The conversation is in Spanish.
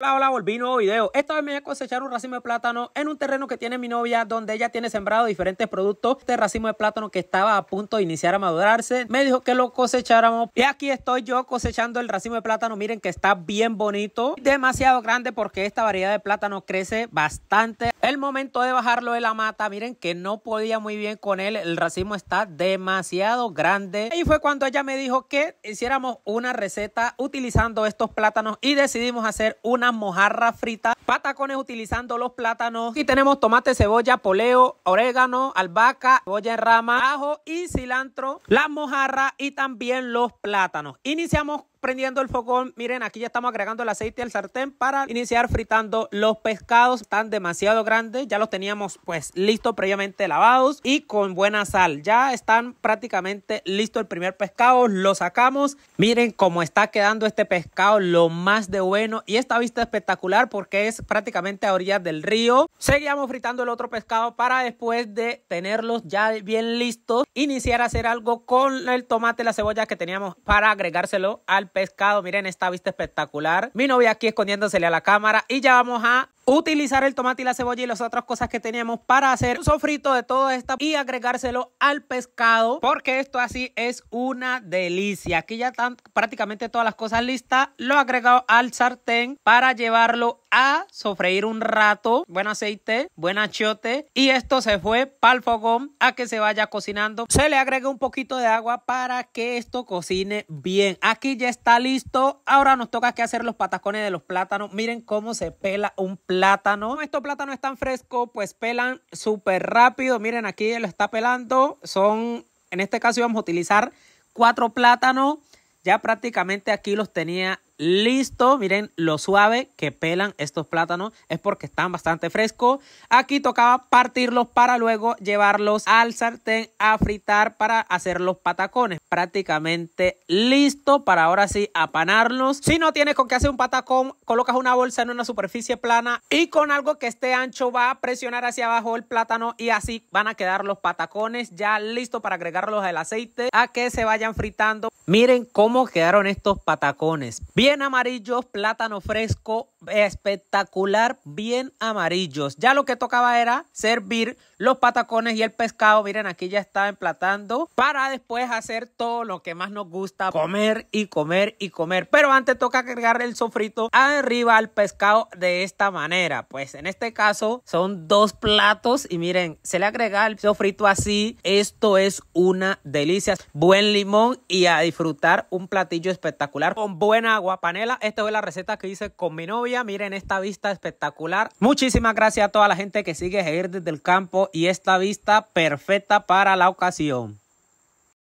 Hola, hola, volví nuevo video. Esta vez me voy a cosechar un racimo de plátano en un terreno que tiene mi novia, donde ella tiene sembrado diferentes productos. Este racimo de plátano que estaba a punto de iniciar a madurarse, me dijo que lo cosecháramos. Y aquí estoy yo cosechando el racimo de plátano. Miren que está bien bonito, demasiado grande porque esta variedad de plátano crece bastante. El momento de bajarlo de la mata, miren que no podía muy bien con él. El racimo está demasiado grande. Y fue cuando ella me dijo que hiciéramos una receta utilizando estos plátanos y decidimos hacer una mojarra frita, patacones utilizando los plátanos. y tenemos tomate, cebolla, poleo, orégano, albahaca, cebolla en rama, ajo y cilantro, las mojarras y también los plátanos. Iniciamos prendiendo el fogón, miren, aquí ya estamos agregando el aceite al sartén para iniciar fritando los pescados. Están demasiado grandes, ya los teníamos pues listos previamente lavados y con buena sal. Ya están prácticamente listos el primer pescado, lo sacamos. Miren cómo está quedando este pescado, lo más de bueno y esta vista espectacular porque es prácticamente a orillas del río. Seguimos fritando el otro pescado para después de tenerlos ya bien listos, iniciar a hacer algo con el tomate, y la cebolla que teníamos para agregárselo al pescado. Miren esta vista espectacular. Mi novia aquí escondiéndosele a la cámara. Y ya vamos a utilizar el tomate y la cebolla y las otras cosas que teníamos para hacer un sofrito de todo esto y agregárselo al pescado porque esto así es una delicia. Aquí ya están prácticamente todas las cosas listas. Lo he agregado al sartén para llevarlo a sofreír un rato. Buen aceite, buen achiote y esto se fue para el fogón a que se vaya cocinando. Se le agrega un poquito de agua para que esto cocine bien. Aquí ya está listo. Ahora nos toca que hacer los patacones de los plátanos. Miren cómo se pela un plátano plátano. Estos plátanos están frescos, pues pelan súper rápido. Miren, aquí lo está pelando. Son, en este caso, vamos a utilizar cuatro plátanos. Ya prácticamente aquí los tenía listo. Miren lo suave que pelan estos plátanos. Es porque están bastante frescos. Aquí tocaba partirlos para luego llevarlos al sartén a fritar para hacer los patacones. Prácticamente listo para ahora sí apanarlos. Si no tienes con qué hacer un patacón, colocas una bolsa en una superficie plana y con algo que esté ancho va a presionar hacia abajo el plátano y así van a quedar los patacones ya listos para agregarlos al aceite a que se vayan fritando. Miren cómo quedaron estos patacones. Bien bien amarillos, plátano fresco, espectacular, bien amarillos. Ya lo que tocaba era servir los patacones y el pescado. Miren, aquí ya está emplatando para después hacer todo lo que más nos gusta, comer y comer y comer. Pero antes toca agregar el sofrito arriba al pescado de esta manera. Pues en este caso son dos platos y miren, se le agrega el sofrito así. Esto es una delicia. Buen limón y a disfrutar un platillo espectacular con buena agua panela. Esta es la receta que hice con mi novia Miren esta vista espectacular. Muchísimas gracias a toda la gente que sigue Jair desde el campo y esta vista perfecta para la ocasión.